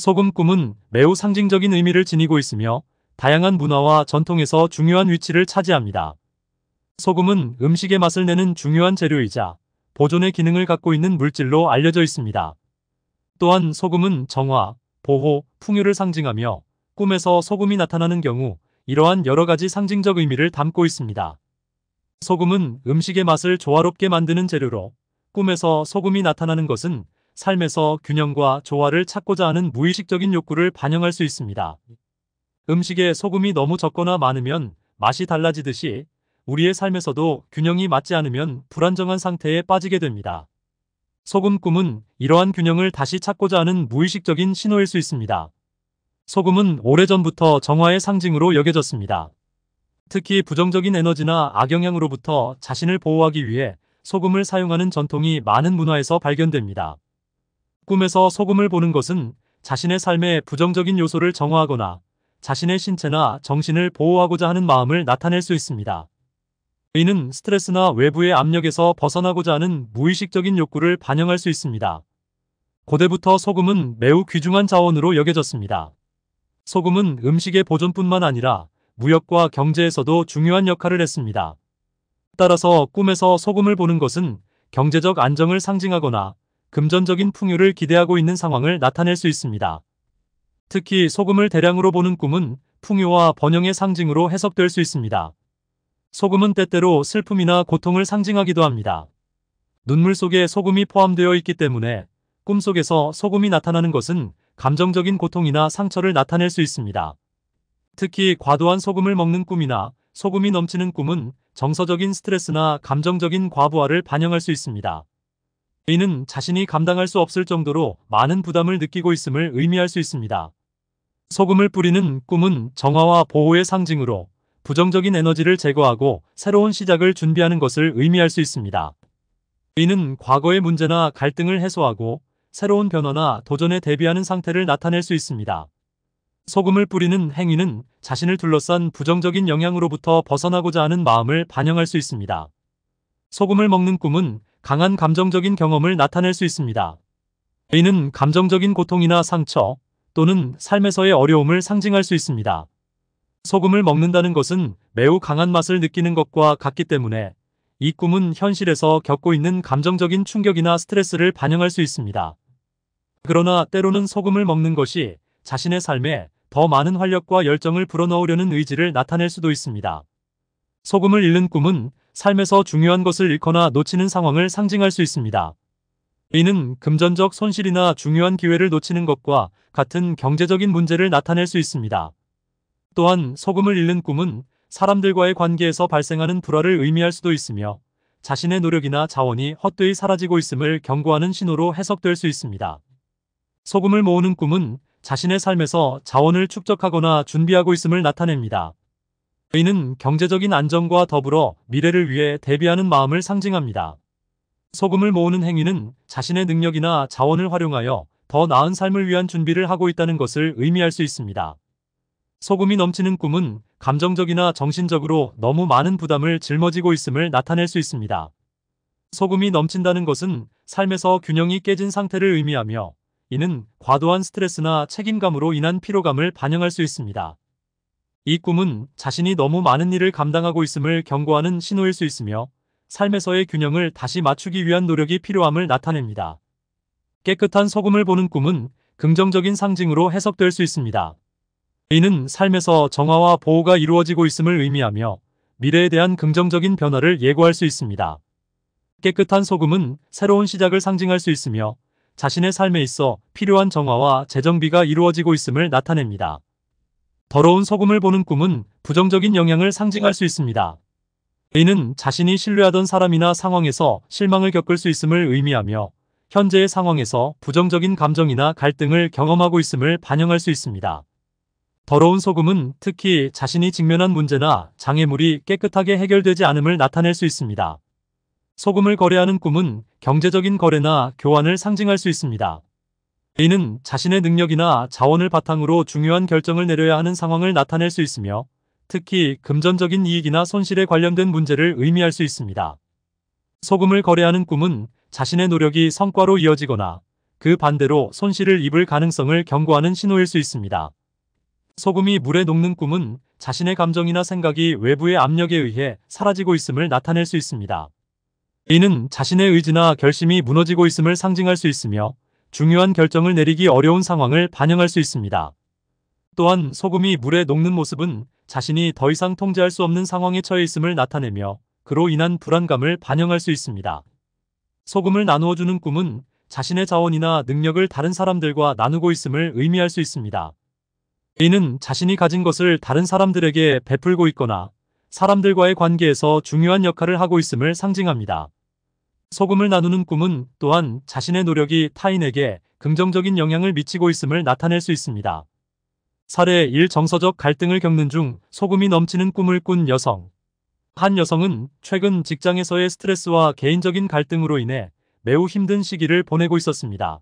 소금꿈은 매우 상징적인 의미를 지니고 있으며 다양한 문화와 전통에서 중요한 위치를 차지합니다. 소금은 음식의 맛을 내는 중요한 재료이자 보존의 기능을 갖고 있는 물질로 알려져 있습니다. 또한 소금은 정화, 보호, 풍요를 상징하며 꿈에서 소금이 나타나는 경우 이러한 여러 가지 상징적 의미를 담고 있습니다. 소금은 음식의 맛을 조화롭게 만드는 재료로 꿈에서 소금이 나타나는 것은 삶에서 균형과 조화를 찾고자 하는 무의식적인 욕구를 반영할 수 있습니다. 음식에 소금이 너무 적거나 많으면 맛이 달라지듯이 우리의 삶에서도 균형이 맞지 않으면 불안정한 상태에 빠지게 됩니다. 소금 꿈은 이러한 균형을 다시 찾고자 하는 무의식적인 신호일 수 있습니다. 소금은 오래전부터 정화의 상징으로 여겨졌습니다. 특히 부정적인 에너지나 악영향으로부터 자신을 보호하기 위해 소금을 사용하는 전통이 많은 문화에서 발견됩니다. 꿈에서 소금을 보는 것은 자신의 삶의 부정적인 요소를 정화하거나 자신의 신체나 정신을 보호하고자 하는 마음을 나타낼 수 있습니다. 의는 스트레스나 외부의 압력에서 벗어나고자 하는 무의식적인 욕구를 반영할 수 있습니다. 고대부터 소금은 매우 귀중한 자원으로 여겨졌습니다. 소금은 음식의 보존뿐만 아니라 무역과 경제에서도 중요한 역할을 했습니다. 따라서 꿈에서 소금을 보는 것은 경제적 안정을 상징하거나 금전적인 풍요를 기대하고 있는 상황을 나타낼 수 있습니다. 특히 소금을 대량으로 보는 꿈은 풍요와 번영의 상징으로 해석될 수 있습니다. 소금은 때때로 슬픔이나 고통을 상징하기도 합니다. 눈물 속에 소금이 포함되어 있기 때문에 꿈속에서 소금이 나타나는 것은 감정적인 고통이나 상처를 나타낼 수 있습니다. 특히 과도한 소금을 먹는 꿈이나 소금이 넘치는 꿈은 정서적인 스트레스나 감정적인 과부하를 반영할 수 있습니다. 이는 자신이 감당할 수 없을 정도로 많은 부담을 느끼고 있음을 의미할 수 있습니다. 소금을 뿌리는 꿈은 정화와 보호의 상징으로 부정적인 에너지를 제거하고 새로운 시작을 준비하는 것을 의미할 수 있습니다. 이는 과거의 문제나 갈등을 해소하고 새로운 변화나 도전에 대비하는 상태를 나타낼 수 있습니다. 소금을 뿌리는 행위는 자신을 둘러싼 부정적인 영향으로부터 벗어나고자 하는 마음을 반영할 수 있습니다. 소금을 먹는 꿈은 강한 감정적인 경험을 나타낼 수 있습니다. 이는 감정적인 고통이나 상처 또는 삶에서의 어려움을 상징할 수 있습니다. 소금을 먹는다는 것은 매우 강한 맛을 느끼는 것과 같기 때문에 이 꿈은 현실에서 겪고 있는 감정적인 충격이나 스트레스를 반영할 수 있습니다. 그러나 때로는 소금을 먹는 것이 자신의 삶에 더 많은 활력과 열정을 불어넣으려는 의지를 나타낼 수도 있습니다. 소금을 잃는 꿈은 삶에서 중요한 것을 잃거나 놓치는 상황을 상징할 수 있습니다. 이는 금전적 손실이나 중요한 기회를 놓치는 것과 같은 경제적인 문제를 나타낼 수 있습니다. 또한 소금을 잃는 꿈은 사람들과의 관계에서 발생하는 불화를 의미할 수도 있으며 자신의 노력이나 자원이 헛되이 사라지고 있음을 경고하는 신호로 해석될 수 있습니다. 소금을 모으는 꿈은 자신의 삶에서 자원을 축적하거나 준비하고 있음을 나타냅니다. 의는 경제적인 안정과 더불어 미래를 위해 대비하는 마음을 상징합니다. 소금을 모으는 행위는 자신의 능력이나 자원을 활용하여 더 나은 삶을 위한 준비를 하고 있다는 것을 의미할 수 있습니다. 소금이 넘치는 꿈은 감정적이나 정신적으로 너무 많은 부담을 짊어지고 있음을 나타낼 수 있습니다. 소금이 넘친다는 것은 삶에서 균형이 깨진 상태를 의미하며 이는 과도한 스트레스나 책임감으로 인한 피로감을 반영할 수 있습니다. 이 꿈은 자신이 너무 많은 일을 감당하고 있음을 경고하는 신호일 수 있으며 삶에서의 균형을 다시 맞추기 위한 노력이 필요함을 나타냅니다. 깨끗한 소금을 보는 꿈은 긍정적인 상징으로 해석될 수 있습니다. 이는 삶에서 정화와 보호가 이루어지고 있음을 의미하며 미래에 대한 긍정적인 변화를 예고할 수 있습니다. 깨끗한 소금은 새로운 시작을 상징할 수 있으며 자신의 삶에 있어 필요한 정화와 재정비가 이루어지고 있음을 나타냅니다. 더러운 소금을 보는 꿈은 부정적인 영향을 상징할 수 있습니다. A는 자신이 신뢰하던 사람이나 상황에서 실망을 겪을 수 있음을 의미하며 현재의 상황에서 부정적인 감정이나 갈등을 경험하고 있음을 반영할 수 있습니다. 더러운 소금은 특히 자신이 직면한 문제나 장애물이 깨끗하게 해결되지 않음을 나타낼 수 있습니다. 소금을 거래하는 꿈은 경제적인 거래나 교환을 상징할 수 있습니다. 이는 자신의 능력이나 자원을 바탕으로 중요한 결정을 내려야 하는 상황을 나타낼 수 있으며 특히 금전적인 이익이나 손실에 관련된 문제를 의미할 수 있습니다. 소금을 거래하는 꿈은 자신의 노력이 성과로 이어지거나 그 반대로 손실을 입을 가능성을 경고하는 신호일 수 있습니다. 소금이 물에 녹는 꿈은 자신의 감정이나 생각이 외부의 압력에 의해 사라지고 있음을 나타낼 수 있습니다. 이는 자신의 의지나 결심이 무너지고 있음을 상징할 수 있으며 중요한 결정을 내리기 어려운 상황을 반영할 수 있습니다. 또한 소금이 물에 녹는 모습은 자신이 더 이상 통제할 수 없는 상황에 처해 있음을 나타내며 그로 인한 불안감을 반영할 수 있습니다. 소금을 나누어주는 꿈은 자신의 자원이나 능력을 다른 사람들과 나누고 있음을 의미할 수 있습니다. 이는 자신이 가진 것을 다른 사람들에게 베풀고 있거나 사람들과의 관계에서 중요한 역할을 하고 있음을 상징합니다. 소금을 나누는 꿈은 또한 자신의 노력이 타인에게 긍정적인 영향을 미치고 있음을 나타낼 수 있습니다. 사례 1 정서적 갈등을 겪는 중 소금이 넘치는 꿈을 꾼 여성. 한 여성은 최근 직장에서의 스트레스와 개인적인 갈등으로 인해 매우 힘든 시기를 보내고 있었습니다.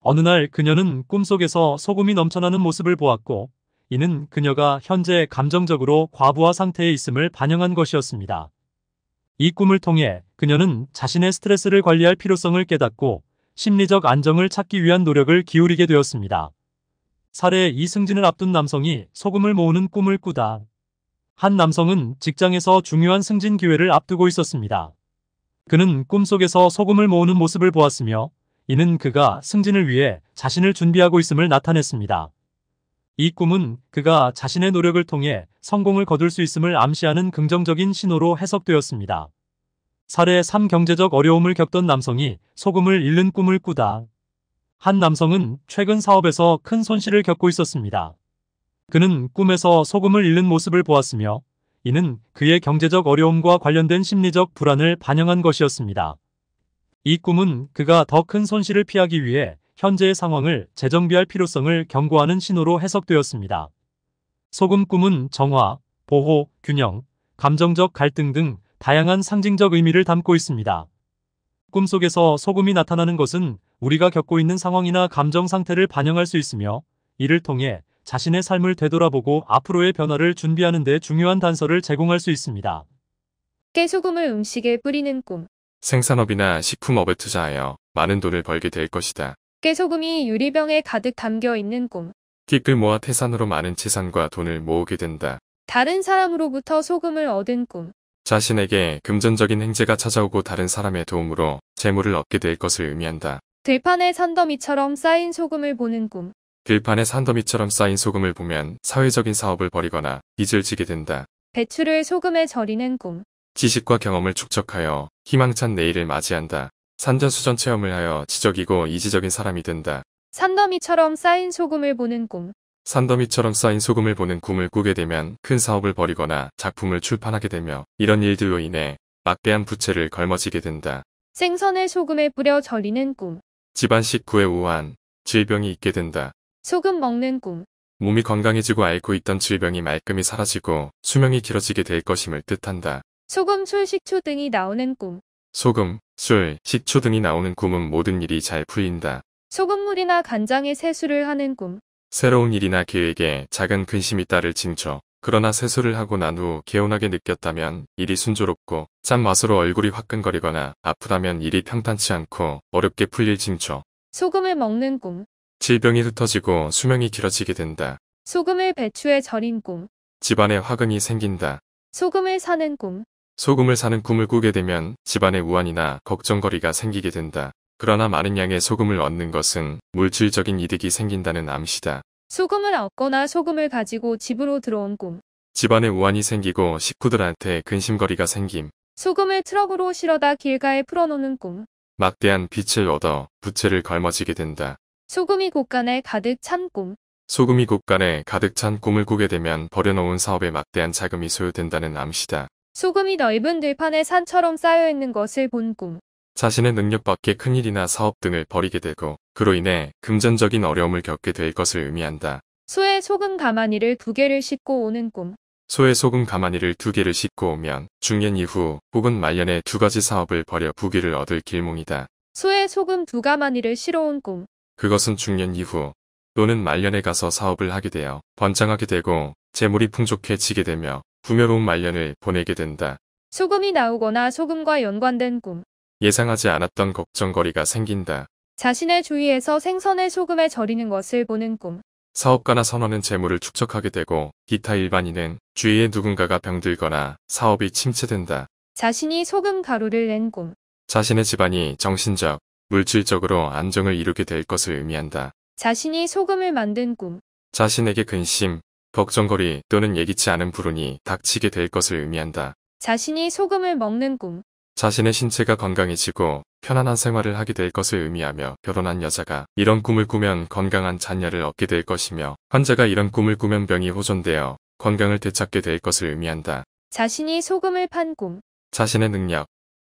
어느 날 그녀는 꿈속에서 소금이 넘쳐나는 모습을 보았고 이는 그녀가 현재 감정적으로 과부하 상태에 있음을 반영한 것이었습니다. 이 꿈을 통해 그녀는 자신의 스트레스를 관리할 필요성을 깨닫고 심리적 안정을 찾기 위한 노력을 기울이게 되었습니다. 사례 이승진을 앞둔 남성이 소금을 모으는 꿈을 꾸다. 한 남성은 직장에서 중요한 승진 기회를 앞두고 있었습니다. 그는 꿈속에서 소금을 모으는 모습을 보았으며 이는 그가 승진을 위해 자신을 준비하고 있음을 나타냈습니다. 이 꿈은 그가 자신의 노력을 통해 성공을 거둘 수 있음을 암시하는 긍정적인 신호로 해석되었습니다. 사례 3 경제적 어려움을 겪던 남성이 소금을 잃는 꿈을 꾸다. 한 남성은 최근 사업에서 큰 손실을 겪고 있었습니다. 그는 꿈에서 소금을 잃는 모습을 보았으며 이는 그의 경제적 어려움과 관련된 심리적 불안을 반영한 것이었습니다. 이 꿈은 그가 더 큰 손실을 피하기 위해 현재의 상황을 재정비할 필요성을 경고하는 신호로 해석되었습니다. 소금 꿈은 정화, 보호, 균형, 감정적 갈등 등 다양한 상징적 의미를 담고 있습니다. 꿈속에서 소금이 나타나는 것은 우리가 겪고 있는 상황이나 감정 상태를 반영할 수 있으며 이를 통해 자신의 삶을 되돌아보고 앞으로의 변화를 준비하는 데 중요한 단서를 제공할 수 있습니다. 깨소금을 음식에 뿌리는 꿈 생산업이나 식품업에 투자하여 많은 돈을 벌게 될 것이다. 깨소금이 유리병에 가득 담겨 있는 꿈. 킥끌 모아 태산으로 많은 재산과 돈을 모으게 된다. 다른 사람으로부터 소금을 얻은 꿈. 자신에게 금전적인 행재가 찾아오고 다른 사람의 도움으로 재물을 얻게 될 것을 의미한다. 들판에 산더미처럼 쌓인 소금을 보는 꿈. 들판에 산더미처럼 쌓인 소금을 보면 사회적인 사업을 벌이거나 빚을 지게 된다. 배추를 소금에 절이는 꿈. 지식과 경험을 축적하여 희망찬 내일을 맞이한다. 산전수전 체험을 하여 지적이고 이지적인 사람이 된다. 산더미처럼 쌓인 소금을 보는 꿈. 산더미처럼 쌓인 소금을 보는 꿈을 꾸게 되면 큰 사업을 벌이거나 작품을 출판하게 되며 이런 일들로 인해 막대한 부채를 걸머지게 된다. 생선의 소금에 뿌려 절이는 꿈. 집안 식구에 우한 질병이 있게 된다. 소금 먹는 꿈. 몸이 건강해지고 앓고 있던 질병이 말끔히 사라지고 수명이 길어지게 될 것임을 뜻한다. 소금, 출 식초 등이 나오는 꿈. 소금, 술, 식초 등이 나오는 꿈은 모든 일이 잘 풀린다. 소금물이나 간장에 세수를 하는 꿈. 새로운 일이나 계획에 작은 근심이 따를 징조. 그러나 세수를 하고 난 후 개운하게 느꼈다면 일이 순조롭고 짠 맛으로 얼굴이 화끈거리거나 아프다면 일이 평탄치 않고 어렵게 풀릴 징조. 소금을 먹는 꿈. 질병이 흩어지고 수명이 길어지게 된다. 소금을 배추에 절인 꿈. 집안에 화근이 생긴다. 소금을 사는 꿈. 소금을 사는 꿈을 꾸게 되면 집안에 우환이나 걱정거리가 생기게 된다. 그러나 많은 양의 소금을 얻는 것은 물질적인 이득이 생긴다는 암시다. 소금을 얻거나 소금을 가지고 집으로 들어온 꿈. 집안에 우환이 생기고 식구들한테 근심거리가 생김. 소금을 트럭으로 실어다 길가에 풀어놓는 꿈. 막대한 빛을 얻어 부채를 걸머지게 된다. 소금이 곳간에 가득 찬 꿈. 소금이 곳간에 가득 찬 꿈을 꾸게 되면 버려놓은 사업에 막대한 자금이 소요된다는 암시다. 소금이 넓은 들판에 산처럼 쌓여있는 것을 본 꿈. 자신의 능력 밖의 큰일이나 사업 등을 벌이게 되고 그로 인해 금전적인 어려움을 겪게 될 것을 의미한다. 소의 소금 가마니를 두 개를 싣고 오는 꿈. 소의 소금 가마니를 두 개를 싣고 오면 중년 이후 혹은 말년에 두 가지 사업을 벌여 부귀를 얻을 길몽이다. 소의 소금 두 가마니를 실어 온 꿈. 그것은 중년 이후 또는 말년에 가서 사업을 하게 되어 번창하게 되고 재물이 풍족해지게 되며 구묘록 말년을 보내게 된다. 소금이 나오거나 소금과 연관된 꿈. 예상하지 않았던 걱정거리가 생긴다. 자신의 주위에서 생선을 소금에 절이는 것을 보는 꿈. 사업가나 선원은 재물을 축적하게 되고 기타 일반인은 주위에 누군가가 병들거나 사업이 침체된다. 자신이 소금 가루를 낸 꿈. 자신의 집안이 정신적, 물질적으로 안정을 이루게 될 것을 의미한다. 자신이 소금을 만든 꿈. 자신에게 근심, 걱정거리 또는 예기치 않은 불운이 닥치게 될 것을 의미한다. 자신이 소금을 먹는 꿈. 자신의 신체가 건강해지고 편안한 생활을 하게 될 것을 의미하며 결혼한 여자가 이런 꿈을 꾸면 건강한 잔녀를 얻게 될 것이며 환자가 이런 꿈을 꾸면 병이 호전되어 건강을 되찾게 될 것을 의미한다. 자신이 소금을 판 꿈. 자신의 능력,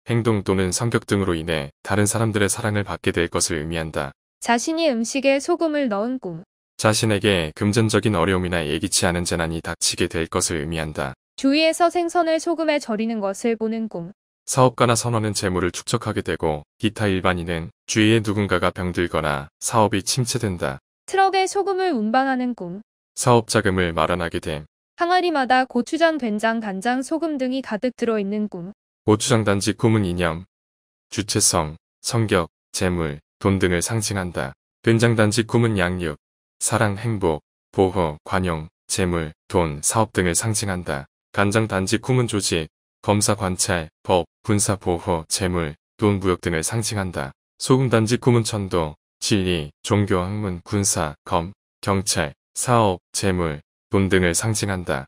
행동 또는 성격 등으로 인해 다른 사람들의 사랑을 받게 될 것을 의미한다. 자신이 음식에 소금을 넣은 꿈. 자신에게 금전적인 어려움이나 예기치 않은 재난이 닥치게 될 것을 의미한다. 주위에서 생선을 소금에 절이는 것을 보는 꿈. 사업가나 선원은 재물을 축적하게 되고 기타 일반인은 주위에 누군가가 병들거나 사업이 침체된다. 트럭에 소금을 운반하는 꿈. 사업 자금을 마련하게 됨. 항아리마다 고추장, 된장, 간장, 소금 등이 가득 들어있는 꿈. 고추장 단지 꿈은 이념, 주체성, 성격, 재물, 돈 등을 상징한다. 된장 단지 꿈은 양육, 사랑, 행복, 보호, 관용, 재물, 돈, 사업 등을 상징한다. 간장 단지 꿈은 조직, 검사 관찰, 법, 군사 보호, 재물, 돈 무역 등을 상징한다. 소금 단지 꿈은 천도, 진리, 종교, 학문, 군사, 검, 경찰, 사업, 재물, 돈 등을 상징한다.